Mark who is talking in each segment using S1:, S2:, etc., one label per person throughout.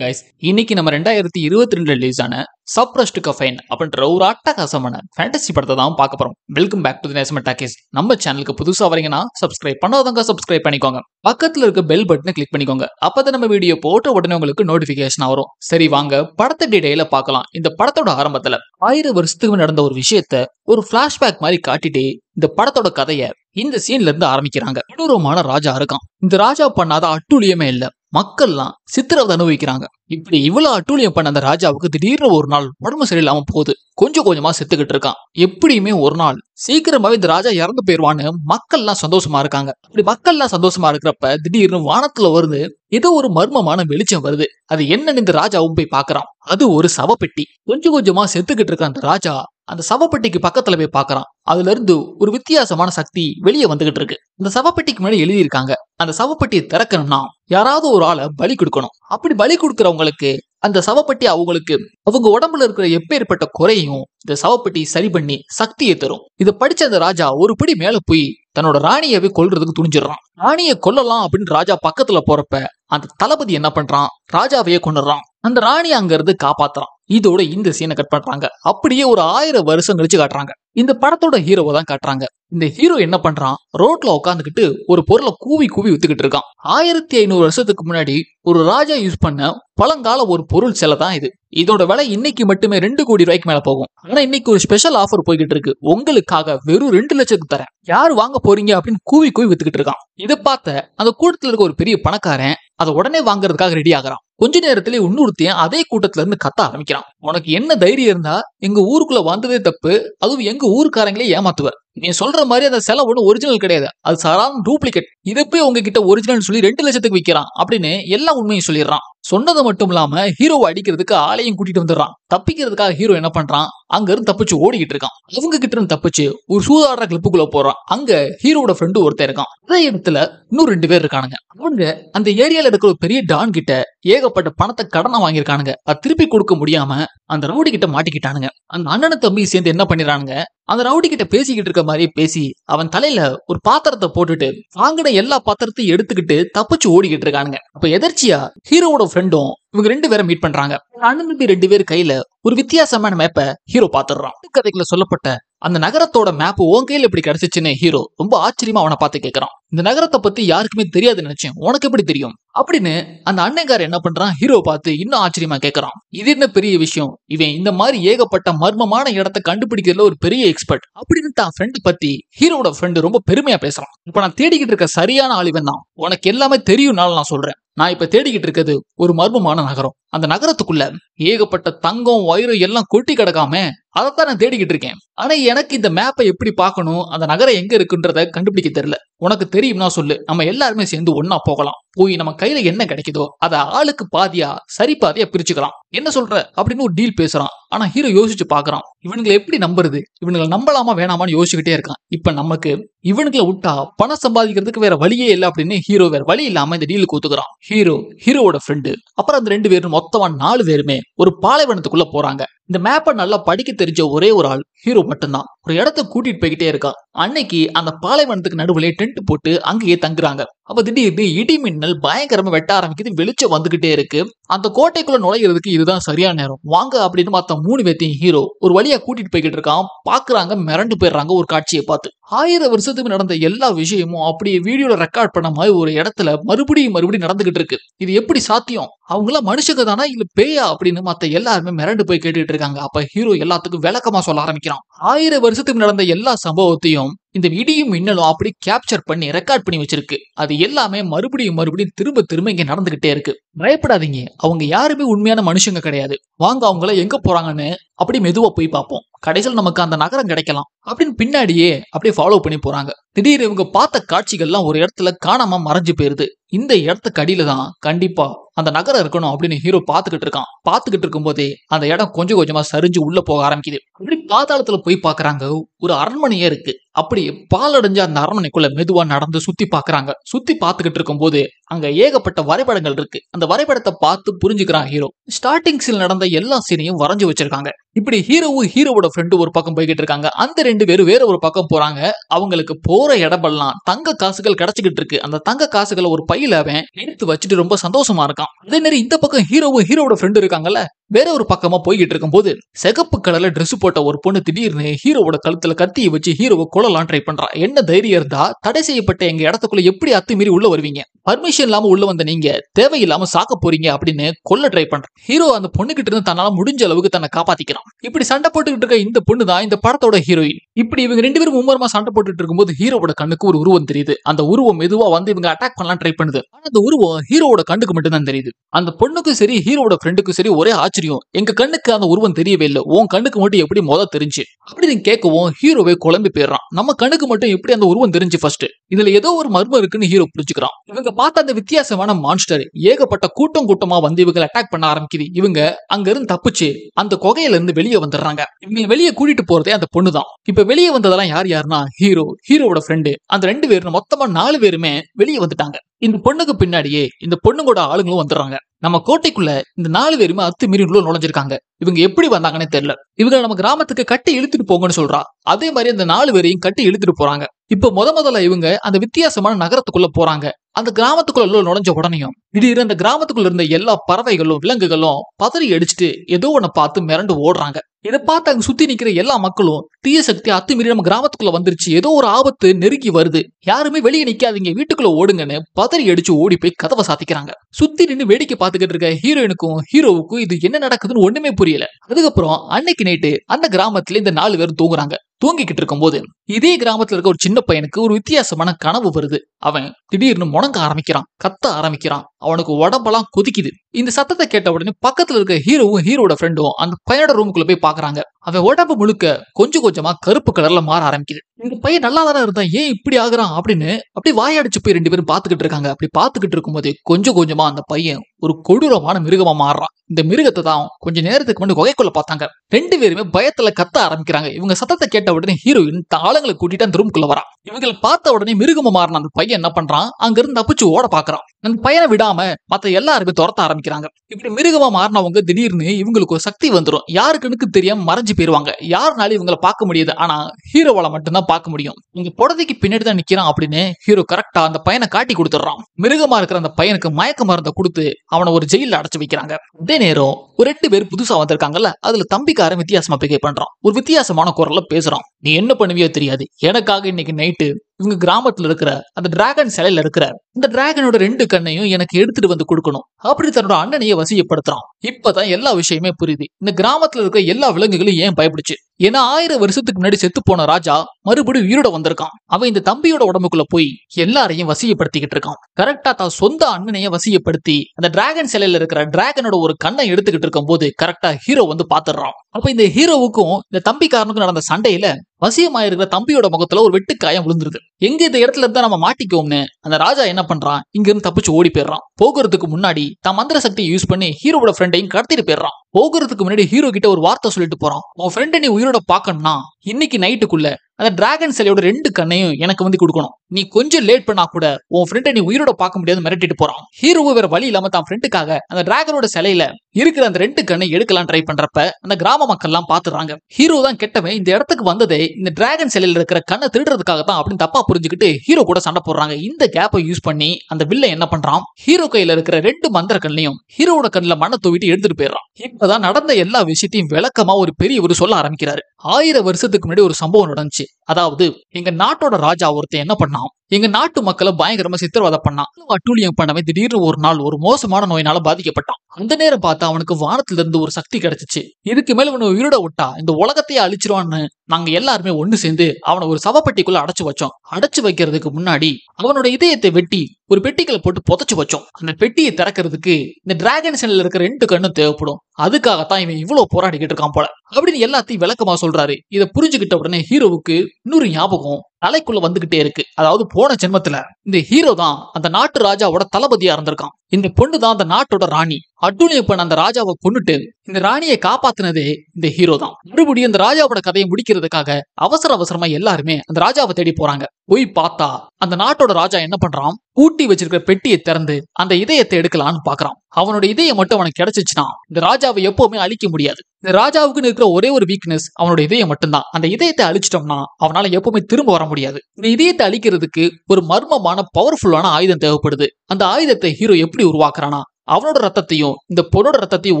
S1: guys இன்னைக்கு நம்ம ரெண்டாயிரத்தி இருபத்தி ரெண்டு ரிலீஸ் ஆன சப்ரஸ்ட் கஃபைன் அப்படின்ற ஒரு அட்டகாசமான ஃபேண்டசி படத்தை தான் பார்க்க போறோம் welcome back to Nesam talkies நம்ம சேனலுக்கு புதுசாக வரீங்கன்னா சப்ஸ்கிரைப் பண்ணாதவங்க சப்ஸ்கிரைப் பண்ணிக்கோங்க பக்கத்தில் இருக்க பெல் பட்டனை கிளிக் பண்ணிக்கோங்க அப்போ நம்ம வீடியோ போட்ட உடனே உங்களுக்கு நோட்டிஃபிகேஷன் வரும் சரி வாங்க படத்தை டீடைல பார்க்கலாம் இந்த படத்தோட ஆரம்பத்தில் ஆயிரம் வருஷத்துக்கு நடந்த ஒரு விஷயத்த ஒரு ஃபிளாஷ்பேக் மாதிரி காட்டிட்டு இந்த படத்தோட கதையை இந்த சீன்ல இருந்து ஆரம்பிக்கிறாங்க கொடூரமான ராஜா இருக்கான் இந்த ராஜா பண்ணாத அட்டுழியமே இல்லை மக்கள்லாம் சித்திரவதை அனுபவிக்கிறாங்க இப்படி இவ்வளவு அட்டூழியம் பண்ண அந்த ராஜாவுக்கு திடீர்னு ஒரு நாள் உடம்பு சரியில்லாம போகுது கொஞ்சம் கொஞ்சமா செத்துக்கிட்டு இருக்கான் எப்படியுமே ஒரு நாள் சீக்கிரமாவே இந்த ராஜா இறந்து போயிருவான்னு மக்கள்லாம் சந்தோஷமா இருக்காங்க இப்படி மக்கள்லாம் சந்தோஷமா இருக்கிறப்ப திடீர்னு வானத்துல வருது ஏதோ ஒரு மர்மமான வெளிச்சம் வருது அது என்னன்னு இந்த ராஜாவும் போய் பாக்குறான் அது ஒரு சவப்பெட்டி கொஞ்சம் கொஞ்சமா செத்துக்கிட்டு இருக்க அந்த ராஜா அந்த சவப்பெட்டிக்கு பக்கத்துல போய் பாக்குறான் அதுல இருந்து ஒரு வித்தியாசமான சக்தி வெளியே வந்துகிட்டு இருக்கு அந்த சவப்பெட்டிக்கு முன்னாடி எழுதியிருக்காங்க அந்த சவப்பெட்டியை திறக்கணும்னா யாராவது ஒரு ஆளை பலி கொடுக்கணும் அப்படி பலி கொடுக்குறவங்களுக்கு அந்த சவப்பட்டி அவங்களுக்கு அவங்க உடம்புல இருக்கிற எப்பேற்பட்ட குறையும் இந்த சவப்பட்டி சரி பண்ணி சக்தியை தரும் இதை படிச்ச அந்த ராஜா ஒரு படி மேல போய் தன்னோட ராணியவே கொல்றதுக்கு துணிஞ்சிடறான் ராணியை கொல்லலாம் அப்படின்னு ராஜா பக்கத்துல போறப்ப அந்த தளபதி என்ன பண்றான் ராஜாவையே கொண்டுறான் அந்த ராணி அங்க இருந்து காப்பாத்துறான் இதோட இந்த சீனை கட் பண்றாங்க அப்படியே ஒரு ஆயிரம் வருஷம் கழிச்சு காட்டுறாங்க இந்த படத்தோட ஹீரோவை தான் காட்டுறாங்க இந்த ஹீரோ என்ன பண்றான் ரோட்ல உட்காந்துக்கிட்டு ஒரு பொருளை கூவி கூவி வித்துக்கிட்டு இருக்கான் ஆயிரத்தி ஐநூறு வருஷத்துக்கு முன்னாடி ஒரு ராஜா யூஸ் பண்ண பழங்கால ஒரு பொருள் சிலை தான் இது இதோட விலை இன்னைக்கு மட்டுமே ரெண்டு கோடி ரூபாய்க்கு மேல போகும் ஆனா இன்னைக்கு ஒரு ஸ்பெஷல் ஆஃபர் போய்கிட்டு இருக்கு உங்களுக்காக வெறும் ரெண்டு லட்சத்துக்கு தரேன் யார் வாங்க போறீங்க அப்படின்னு கூவி கூவி வித்துக்கிட்டு இருக்கான் இதை பார்த்த அந்த கூட்டத்தில் இருக்க ஒரு பெரிய பணக்காரன் அதை உடனே வாங்குறதுக்காக ரெடி ஆகிறான் கொஞ்ச நேரத்துல இன்னொருத்தையும் அதே கூட்டத்துல இருந்து கத்த ஆரம்பிக்கிறான் உனக்கு என்ன தைரியம் இருந்தா எங்க ஊருக்குள்ள வந்ததே தப்பு அதுவும் எங்க ஊருக்காரங்களே ஏமாத்துவர் நீ சொல்ற மாதிரி அந்த செலவு ஒண்ணு ஒரிஜினல் கிடையாது அது சாதாரண டூப்ளிகேட் இதை போய் உங்ககிட்ட ஒரிஜினல் சொல்லி ரெண்டு லட்சத்துக்கு விற்கிறான் அப்படின்னு எல்லா உண்மையும் சொல்லிடுறான் சொன்னது மட்டும் இல்லாம ஹீரோவை அடிக்கிறதுக்கு ஆளையும் கூட்டிட்டு வந்துடுறான் தப்பிக்கிறதுக்காக ஹீரோ என்ன பண்றான் அங்க இருந்து தப்பிச்சு ஓடிக்கிட்டு இருக்கான் அவங்க கிட்ட இருந்து தப்பிச்சு ஒரு சூதாடுற கிளப்புக்குள்ள போறான் அங்க ஹீரோட ஃப்ரெண்டு ஒருத்தர் இருக்கான் அதே இடத்துல இன்னும் ரெண்டு பேர் இருக்கானுங்க அவங்க அந்த ஏரியால இருக்கிற ஒரு பெரிய டான் கிட்ட ஏகப்பட்ட பணத்தை கடனை வாங்கியிருக்கானுங்க அது திருப்பி கொடுக்க முடியாம அந்த ரவுடி கிட்ட மாட்டிக்கிட்டானுங்க அந்த அண்ணனை தம்பி சேர்ந்து என்ன பண்ணிடுறானுங்க அந்த ரவுடி கிட்ட பேசிக்கிட்டு இருக்க மாதிரி பேசி அவன் தலையில ஒரு பாத்திரத்தை போட்டுட்டு வாங்கின எல்லா பாத்திரத்தையும் எடுத்துக்கிட்டு தப்பிச்சு ஓடிக்கிட்டு இருக்கானுங்க அப்ப எதர்ச்சியா ஹீரோட ஃப்ரெண்டும் இவங்க ரெண்டு பேரும் மீட் பண்றாங்க அண்ணன் ரெண்டு பேர் கையில ஒரு வித்தியாசமான மேப்பை ஹீரோ பாத்துறான் கதைக்குள்ள சொல்லப்பட்ட அந்த நகரத்தோட மேப் உன் கையில இப்படி கிடைச்சிச்சுன்னு ஹீரோ ரொம்ப ஆச்சரியமா அவனை பார்த்து கேட்கறான் இந்த நகரத்தை பத்தி யாருக்குமே தெரியாது நினைச்சேன் உனக்கு எப்படி தெரியும் அப்படின்னு அந்த அண்ணங்கார என்ன பண்றான் ஹீரோ பார்த்து இன்னும் ஆச்சரியமா கேட்கறான் இது என்ன பெரிய விஷயம் இவன் இந்த மாதிரி ஏகப்பட்ட மர்மமான இடத்தை கண்டுபிடிக்கிறதுல ஒரு பெரிய எக்ஸ்பர்ட் அப்படின்னு தான் ஃப்ரெண்ட் பத்தி ஹீரோட ஃப்ரெண்டு ரொம்ப பெருமையா பேசுறான் இப்ப நான் தேடிக்கிட்டு இருக்க சரியான ஆள் தான் உனக்கு எல்லாமே தெரியும்னால நான் சொல்றேன் நான் இப்ப தேடிக்கிட்டு இருக்கிறது ஒரு மர்மமான நகரம் அந்த நகரத்துக்குள்ள ஏகப்பட்ட தங்கம் ஒயரும் எல்லாம் கொட்டி கிடக்காம அதைத்தான் நான் தேடிக்கிட்டு இருக்கேன் ஆனா எனக்கு இந்த மேப்பை எப்படி பார்க்கணும் அந்த நகரம் எங்க இருக்குன்றத கண்டுபிடிக்க தெரியல உனக்கு தெரியும்னா சொல்லு நம்ம எல்லாருமே சேர்ந்து ஒன்னா போகலாம் போய் நம்ம கையில என்ன கிடைக்குதோ அதை ஆளுக்கு பாதியா சரி பாதியா பிரிச்சுக்கலாம் என்ன சொல்ற அப்படின்னு ஒரு டீல் பேசுறான் ஆனா ஹீரோ யோசிச்சு பாக்குறான் இவனுங்களை எப்படி நம்புறது இவனுங்களை நம்பலாமா வேணாமான்னு யோசிச்சுக்கிட்டே இருக்கான் இப்ப நமக்கு இவனுங்களை விட்டா பணம் சம்பாதிக்கிறதுக்கு வேற வழியே இல்லை அப்படின்னு ஹீரோ வேற வழி இல்லாம இந்த டீலுக்கு ஒத்துக்கிறான் ஹீரோ ஹீரோவோட ஃப்ரெண்டு அப்புறம் அந்த ரெண்டு பேரும் மொத்தமா நாலு பேருமே ஒரு பாலைவனத்துக்குள்ள போறாங்க இந்த மேப்பை நல்லா படிக்க தெரிஞ்ச ஒரே ஒரு ஆள் ஹீரோ மட்டும்தான் ஒரு இடத்த கூட்டிட்டு போய்கிட்டே இருக்கான் அன்னைக்கு அந்த பாலைவனத்துக்கு நடுவுலேயே டென்ட் போட்டு அங்கேயே தங்குறாங்க அப்போ திடீர்னு இடி மின்னல் பயங்கரமாக வெட்ட ஆரம்பிக்குது வெளிச்சம் வந்துகிட்டே இருக்கு அந்த கோட்டைக்குள்ள நுழையிறதுக்கு இதுதான் சரியான நேரம் வாங்க அப்படின்னு மற்ற மூணு பேர்த்தையும் ஹீரோ ஒரு வழியா கூட்டிட்டு போய்கிட்டு இருக்கான் பாக்குறாங்க மிரண்டு போயிடுறாங்க ஒரு காட்சியை பார்த்து ஆயிரம் வருஷத்துக்கு நடந்த எல்லா விஷயமும் அப்படியே வீடியோல ரெக்கார்ட் பண்ண மாதிரி ஒரு இடத்துல மறுபடியும் மறுபடியும் நடந்துகிட்டு இருக்கு இது எப்படி சாத்தியம் அவங்களாம் மனுஷங்க தானா இல்ல பேயா அப்படின்னு மத்த எல்லாருமே மிரண்டு போய் கேட்டுட்டு இருக்காங்க அப்ப ஹீரோ எல்லாத்துக்கும் விளக்கமா சொல்ல ஆரம்பிக்கிறான் ஆயிரம் வருஷத்துக்கு நடந்த எல்லா சம்பவத்தையும் இந்த இடியும் மின்னலும் அப்படி கேப்சர் பண்ணி ரெக்கார்ட் பண்ணி வச்சிருக்கு அது எல்லாமே மறுபடியும் மறுபடியும் திரும்ப திரும்ப இங்க நடந்துகிட்டே இருக்கு பயப்படாதீங்க அவங்க யாருமே உண்மையான மனுஷங்க கிடையாது வாங்க அவங்கள எங்க போறாங்கன்னு அப்படி மெதுவாக போய் பார்ப்போம் கடைசியில் நமக்கு அந்த நகரம் கிடைக்கலாம் அப்படின்னு பின்னாடியே அப்படியே ஃபாலோ பண்ணி போறாங்க திடீர் இவங்க பார்த்த காட்சிகள்லாம் ஒரு இடத்துல காணாம மறைஞ்சு போயிருது இந்த இடத்துக்கு அடியில தான் கண்டிப்பா அந்த நகரம் இருக்கணும் அப்படின்னு ஹீரோ பார்த்துக்கிட்டு இருக்கான் பார்த்துக்கிட்டு இருக்கும்போதே அந்த இடம் கொஞ்சம் கொஞ்சமா சரிஞ்சு உள்ள போக ஆரம்பிக்குது அப்படி பாதாளத்துல போய் பாக்குறாங்க ஒரு அரண்மனையே இருக்கு அப்படி பாலடைஞ்ச அந்த அரண்மனைக்குள்ள மெதுவா நடந்து சுத்தி பாக்குறாங்க சுத்தி இருக்கும் போது அங்க ஏகப்பட்ட வரைபடங்கள் இருக்கு அந்த வரைபடத்தை பார்த்து புரிஞ்சுக்கிறான் ஹீரோ ஸ்டார்டிங்ஸில் நடந்த எல்லா சீனையும் வரைஞ்சு வச்சிருக்காங்க இப்படி ஹீரோவும் ஹீரோவோட ஃப்ரெண்டு ஒரு பக்கம் போய்கிட்டு இருக்காங்க அந்த ரெண்டு பேரும் வேற ஒரு பக்கம் போறாங்க அவங்களுக்கு போற இடமெல்லாம் தங்க காசுகள் கிடைச்சிக்கிட்டு இருக்கு அந்த தங்க காசுகளை ஒரு பையில அவன் எடுத்து வச்சுட்டு ரொம்ப சந்தோஷமா இருக்கான் அதே மாதிரி இந்த பக்கம் ஹீரோவும் ஹீரோவோட ஃப்ரெண்டு இருக்காங்கல்ல வேற ஒரு பக்கமா போய்கிட்டு இருக்கும்போது சிகப்பு கலர்ல ட்ரெஸ் போட்ட ஒரு பொண்ணு திடீர்னு ஹீரோவோட கழுத்துல கத்தியை வச்சு ஹீரோவை கொள்ளலாம் ட்ரை பண்றா என்ன தைரியம் இருந்தா தடை செய்யப்பட்ட எங்க இடத்துக்குள்ள எப்படி அத்துமீறி உள்ள வருவீங்க பர்மிஷன் இல்லாம உள்ள வந்த நீங்க தேவையில்லாம சாக்க போறீங்க அப்படின்னு கொல்ல ட்ரை பண்ற ஹீரோ அந்த பொண்ணுகிட்ட இருந்து தன்னால முடிஞ்ச அளவுக்கு தன்னை காப்பாத்திக்கிறான் இப்படி சண்டை போட்டுக்கிட்டு இருக்க இந்த பொண்ணு தான் இந்த படத்தோட ஹீரோயின் இப்படி இவங்க ரெண்டு பேரும் மும்மரமா சண்டை போட்டுட்டு இருக்கும்போது ஹீரோவோட கண்ணுக்கு ஒரு உருவம் தெரியுது அந்த உருவம் எதுவா வந்து இவங்க அட்டாக் பண்ணலாம் ட்ரை பண்ணுது ஆனா அந்த உருவம் ஹீரோவோட கண்ணுக்கு மட்டும்தான் தெரியுது அந்த பொண்ணுக்கும் சரி ஹீரோட ஃப்ரெண்டுக்கும் சரி ஒரே ஆச்சரியம் எங்க கண்ணுக்கு அந்த உருவம் தெரியவே இல்லை உன் கண்ணுக்கு மட்டும் எப்படி மொதல் தெரிஞ்சு அப்படி நீங்க கேட்கவும் ஹீரோவை குழம்பி போயிடுறான் நம்ம கண்ணுக்கு மட்டும் எப்படி அந்த உருவம் தெரிஞ்சு ஃபர்ஸ்ட் இதுல ஏதோ ஒரு மர்மம் இருக்குன்னு ஹீரோ புரிஞ்சுக்கிறான் இவங்க பார்த்த அந்த வித்தியாசமான மான்ஸ்டர் ஏகப்பட்ட கூட்டம் கூட்டமா வந்து இவங்களை அட்டாக் பண்ண ஆரம்பிக்குது இவங்க அங்க இருந்து தப்பிச்சு அந்த குகையில இருந்து வெளியே வந்துடுறாங்க இவங்க வெளியே கூட்டிட்டு போறதே அந்த பொண்ணு தான் இப்ப வெளியே வந்ததெல்லாம் யார் யாருன்னா ஹீரோ ஹீரோவோட ஃப்ரெண்டு அந்த ரெண்டு பேரும் மொத்தமா நாலு பேருமே வெளியே வந்துட்டாங்க இந்த பொண்ணுக்கு பின்னாடியே இந்த பொண்ணுங்கோட ஆளுங்களும் வந்துடுறாங்க நம்ம கோட்டைக்குள்ள இந்த நாலு பேருமே அத்துமீறி உள்ள நுழைஞ்சிருக்காங்க இவங்க எப்படி வந்தாங்கன்னே தெரியல இவங்க நம்ம கிராமத்துக்கு கட்டி இழுத்துட்டு போங்கன்னு சொல்றா அதே மாதிரி அந்த நாலு பேரையும் கட்டி இழுத்துட்டு போறாங்க இப்ப முத முதல்ல இவங்க அந்த வித்தியாசமான நகரத்துக்குள்ள போறாங்க அந்த கிராமத்துக்குள்ள நுழைஞ்ச உடனேயும் திடீர்னு அந்த கிராமத்துக்குள்ள இருந்த எல்லா பறவைகளும் விலங்குகளும் பதறி அடிச்சுட்டு ஏதோ ஒண்ண பார்த்து மிரண்டு ஓடுறாங்க இதை பார்த்து அங்க சுத்தி நிக்கிற எல்லா மக்களும் தீய சக்தி அத்துமீறி நம்ம கிராமத்துக்குள்ள வந்துருச்சு ஏதோ ஒரு ஆபத்து நெருக்கி வருது யாருமே வெளியே நிக்காதீங்க வீட்டுக்குள்ள ஓடுங்கன்னு பதறி அடிச்சு ஓடி போய் கதவை சாத்திக்கிறாங்க சுத்தி நின்று வேடிக்கை பாத்துக்கிட்டு இருக்க ஹீரோயினுக்கும் ஹீரோவுக்கும் இது என்ன நடக்குதுன்னு ஒண்ணுமே புரியல அதுக்கப்புறம் அன்னைக்கு நைட்டு அந்த கிராமத்துல இந்த நாலு பேரும் தூங்குறாங்க தூங்கிக்கிட்டு இருக்கும் போது இதே கிராமத்துல இருக்க ஒரு சின்ன பையனுக்கு ஒரு வித்தியாசமான கனவு வருது அவன் திடீர்னு முடங்க ஆரம்பிக்கிறான் கத்த ஆரம்பிக்கிறான் அவனுக்கு உடம்பெல்லாம் கொதிக்குது இந்த சத்தத்தை கேட்ட உடனே பக்கத்துல இருக்க ஹீரோவும் ஹீரோட ஃப்ரெண்டும் அந்த பையனோட ரூமுக்குள்ள போய் பாக்குறாங்க அவன் உடம்பு முழுக்க கொஞ்சம் கொஞ்சமா கருப்பு கலர்ல மாற ஆரம்பிக்குது இந்த பையன் நல்லா தானே இருந்தான் ஏன் இப்படி ஆகுறான் அப்படின்னு அப்படி வாயடிச்சு போய் ரெண்டு பேரும் பாத்துக்கிட்டு இருக்காங்க அப்படி பாத்துக்கிட்டு இருக்கும்போது கொஞ்சம் கொஞ்சம் கொஞ்சமா அந்த பையன் ஒரு கொடூரமான மிருகமா மாறுறான் இந்த மிருகத்தை தான் கொஞ்ச நேரத்துக்கு முன்னாடி கொகைக்குள்ள பார்த்தாங்க ரெண்டு பேருமே பயத்துல கத்த ஆரம்பிக்கிறாங்க இவங்க சத்தத்தை கேட்ட உடனே ஹீரோயின் தாளங்களை கூட்டிட்டு அந்த ரூம்குள்ள வரான் இவங்களை பார்த்த உடனே மிருகமா மாறின அந்த பையன் என்ன பண்றான் அங்க இருந்து தப்பிச்சு ஓட பாக்குறான் அந்த பையனை விடாம மத்த எல்லாருமே துரத்த ஆரம்பிக்கிறாங்க இப்படி மிருகமா மாறினவங்க திடீர்னு இவங்களுக்கு ஒரு சக்தி வந்துடும் யாருக்குன்னு தெரியாம மறைஞ்சு போயிருவாங்க யாருனாலும் இவங்களை பார்க்க முடியாது ஆனா ஹீரோவால மட்டும்தான் பார்க்க முடியும் உங்க புடதைக்கு பின்னாடி தான் நிக்கிறான் அப்படின்னு ஹீரோ கரெக்டா அந்த பையனை காட்டி கொடுத்துடுறான் மிருகமா இருக்கிற அந்த பையனுக்கு மயக்க மருந்தை கொடுத்து அவனை ஒரு ஜெயில அடைச்சு வைக்கிறாங்க அதே நேரம் ஒரு எட்டு பேர் புதுசா வந்திருக்காங்கல்ல அதுல தம்பிக்காரன் வித்தியாசமா பிகே பண்றான் ஒரு வித்தியாசமான குரல்ல பேசுறான் நீ என்ன பண்ணுவியோ தெரியாது எனக்காக இன்னைக்கு நைட் negative இவங்க கிராமத்துல இருக்கிற அந்த டிராகன் சிலையில இருக்கிறார் இந்த டிராகனோட ரெண்டு கண்ணையும் எனக்கு எடுத்துட்டு வந்து கொடுக்கணும் அப்படி தன்னோட அண்ணனையை வசியப்படுத்துறான் இப்பதான் எல்லா விஷயமே புரியுது இந்த கிராமத்துல இருக்கிற எல்லா விலங்குகளும் ஏன் பயப்படுச்சு ஏன்னா ஆயிரம் வருஷத்துக்கு முன்னாடி செத்து போன ராஜா மறுபடியும் உயிரோட வந்திருக்கான் அவன் இந்த தம்பியோட உடம்புக்குள்ள போய் எல்லாரையும் வசியப்படுத்திக்கிட்டு இருக்கான் கரெக்டா தான் சொந்த அண்ணனைய வசியப்படுத்தி அந்த டிராகன் சிலையில இருக்கிற டிராகனோட ஒரு கண்ணை எடுத்துக்கிட்டு இருக்கும் போது கரெக்டா ஹீரோ வந்து பாத்துடுறான் அப்ப இந்த ஹீரோவுக்கும் இந்த தம்பிக்காரனுக்கும் நடந்த சண்டையில வசியமாயிருக்கிற தம்பியோட முகத்துல ஒரு வெட்டுக்காயம் விழுந்துருது எங்க இந்த இடத்துல இருந்தா நம்ம மாட்டிக்கோம்னு அந்த ராஜா என்ன பண்றான் இங்க இருந்து தப்பிச்சு ஓடி போயிடுறான் போகிறதுக்கு முன்னாடி தான் மந்திர சக்தியை யூஸ் பண்ணி ஹீரோட ஃப்ரெண்டையும் கடத்திட்டு போயிடுறான் போகிறதுக்கு முன்னாடி ஹீரோ கிட்ட ஒரு வார்த்தை சொல்லிட்டு போறான் உன் ஃப்ரெண்டை நீ உயிரோட பாக்கணும்னா இன்னைக்கு நைட்டுக்குள்ள அந்த டிராகன் சிலையோட ரெண்டு கண்ணையும் எனக்கு வந்து கொடுக்கணும் நீ கொஞ்சம் லேட் பண்ணா கூட உன் ஃப்ரெண்டை நீ உயிரோட பார்க்க முடியாது மிரட்டிட்டு போறான் ஹீரோவை வேற வழி இல்லாம தான் ஃப்ரெண்டுக்காக அந்த டிராகனோட சிலையில இருக்கிற அந்த ரெண்டு கண்ணை எடுக்கலாம் ட்ரை பண்றப்ப அந்த கிராம மக்கள் எல்லாம் பாத்துறாங்க ஹீரோ தான் கெட்டவன் இந்த இடத்துக்கு வந்ததே இந்த டிராகன் சிலையில இருக்கிற கண்ணை திருடுறதுக்காக தான் அப்படின்னு தப்பா புரிஞ்சுக்கிட்டு ஹீரோ கூட சண்டை போடுறாங்க இந்த கேப்பை யூஸ் பண்ணி அந்த வில்ல என்ன பண்றான் ஹீரோ கையில இருக்கிற ரெண்டு மந்திர கண்ணையும் ஹீரோட கண்ணில் மண்ணை தூவிட்டு எடுத்துட்டு போயிடறான் இப்பதான் நடந்த எல்லா விஷயத்தையும் விளக்கமா ஒரு பெரியவர் சொல்ல ஆரம்பிக்கிறாரு ஆயிரம் வருஷத்துக்கு முன்னாடி ஒரு சம்பவம் நடந்துச்சு அதாவது எங்க நாட்டோட ராஜா ஒருத்தன் என்ன பண்ணான் எங்க நாட்டு மக்களை பயங்கரமா சித்திரவதை பண்ணான் அட்டூழியம் பண்ணவே திடீர்னு ஒரு நாள் ஒரு மோசமான நோயினால பாதிக்கப்பட்டான் அந்த நேரம் பார்த்தா அவனுக்கு வானத்துல இருந்து ஒரு சக்தி கிடைச்சிச்சு இதுக்கு மேல உன உயிரோட விட்டா இந்த உலகத்தையே அழிச்சிருவான்னு நாங்க எல்லாருமே ஒண்ணு சேர்ந்து அவனை ஒரு சவப்பட்டிக்குள்ள அடைச்சு வச்சோம் அடைச்சு வைக்கிறதுக்கு முன்னாடி அவனோட இதயத்தை வெட்டி ஒரு பெட்டிகளை போட்டு புதைச்சு வச்சோம் அந்த பெட்டியை திறக்கிறதுக்கு இந்த டிராகன் சென்ல இருக்கிற ரெண்டு கண்ணும் தேவைப்படும் அதுக்காகத்தான் இவன் இவ்வளவு போராடிக்கிட்டு இருக்கான் போல அப்படின்னு எல்லாத்தையும் விளக்கமா சொல்ல சொல்றாரு இதை புரிஞ்சுக்கிட்ட உடனே ஹீரோவுக்கு இன்னொரு ஞாபகம் தலைக்குள்ள வந்துகிட்டே இருக்கு அதாவது போன ஜென்மத்துல இந்த ஹீரோ தான் அந்த நாட்டு ராஜாவோட தளபதியா இருந்திருக்கான் இந்த பொண்ணு தான் அந்த நாட்டோட ராணி அட்டுழியப்பன் அந்த ராஜாவை கொண்டுட்டு இந்த ராணியை காப்பாத்தினதே இந்த ஹீரோ தான் மறுபடியும் இந்த ராஜாவோட கதையை முடிக்கிறதுக்காக அவசர அவசரமா எல்லாருமே அந்த ராஜாவை தேடி போறாங்க போய் பார்த்தா அந்த நாட்டோட ராஜா என்ன பண்றான் கூட்டி வச்சிருக்கிற பெட்டியை திறந்து அந்த இதயத்தை எடுக்கலான்னு பாக்குறான் அவனோட இதயம் மட்டும் அவனுக்கு கிடைச்சிச்சுன்னா இந்த ராஜாவை எப்பவுமே அழிக்க முடியாது இந்த ராஜாவுக்குன்னு இருக்கிற ஒரே ஒரு வீக்னஸ் அவனோட இதயம் மட்டும்தான் அந்த இதயத்தை அழிச்சிட்டோம்னா அவனால எப்பவுமே திரும்ப வர முடியாது இந்த இதயத்தை அழிக்கிறதுக்கு ஒரு மர்மமான பவர்ஃபுல்லான ஆயுதம் தேவைப்படுது அந்த ஆயுதத்தை ஹீரோ எப்படி உருவாக்குறானா அவனோட ரத்தத்தையும் இந்த பொண்ணோட ரத்தத்தையும்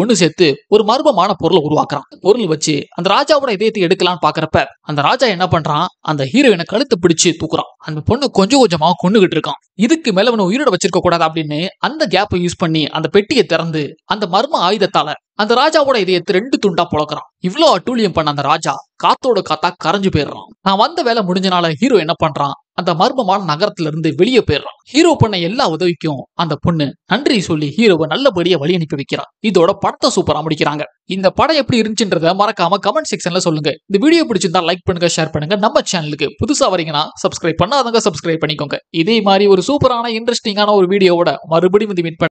S1: ஒன்று சேர்த்து ஒரு மர்மமான பொருளை உருவாக்குறான் பொருள் வச்சு அந்த ராஜாவோட இதயத்தை எடுக்கலாம்னு பாக்குறப்ப அந்த ராஜா என்ன பண்றான் அந்த ஹீரோயினை கழுத்து பிடிச்சு தூக்குறான் அந்த பொண்ணு கொஞ்சம் கொஞ்சமா கொண்டுகிட்டு இருக்கான் இதுக்கு மேல அவன் உயிரோட வச்சிருக்க கூடாது அப்படின்னு அந்த கேப்பை யூஸ் பண்ணி அந்த பெட்டியை திறந்து அந்த மர்ம ஆயுதத்தால அந்த ராஜாவோட இதயத்தை ரெண்டு துண்டா புழக்கிறான் இவ்வளோ அட்டூழியம் பண்ண அந்த ராஜா காத்தோட காத்தா கரைஞ்சு போயிடுறான் நான் வந்த வேலை முடிஞ்சனால ஹீரோ என்ன பண்றான் அந்த மர்மமான நகரத்துல இருந்து வெளியே போயிடுறான் ஹீரோ பண்ண எல்லா உதவிக்கும் அந்த பொண்ணு நன்றி சொல்லி ஹீரோவை நல்லபடியா வழி அனுப்பி வைக்கிறான் இதோட படத்தை சூப்பரா முடிக்கிறாங்க இந்த படம் எப்படி இருந்துச்சுன்றத மறக்காம கமெண்ட் செக்ஷன்ல சொல்லுங்க இந்த வீடியோ பிடிச்சிருந்தா லைக் பண்ணுங்க ஷேர் பண்ணுங்க நம்ம சேனலுக்கு புதுசா வரீங்கன்னா சப்ஸ்கிரைப் பண்ணாதவங்க சப்ஸ்கிரைப் பண்ணிக்கோங்க இதே மாதிரி ஒரு சூப்பரான இன்ட்ரெஸ்டிங்கான ஒரு வீடியோவோட மறுபடியும் வந்து மீட்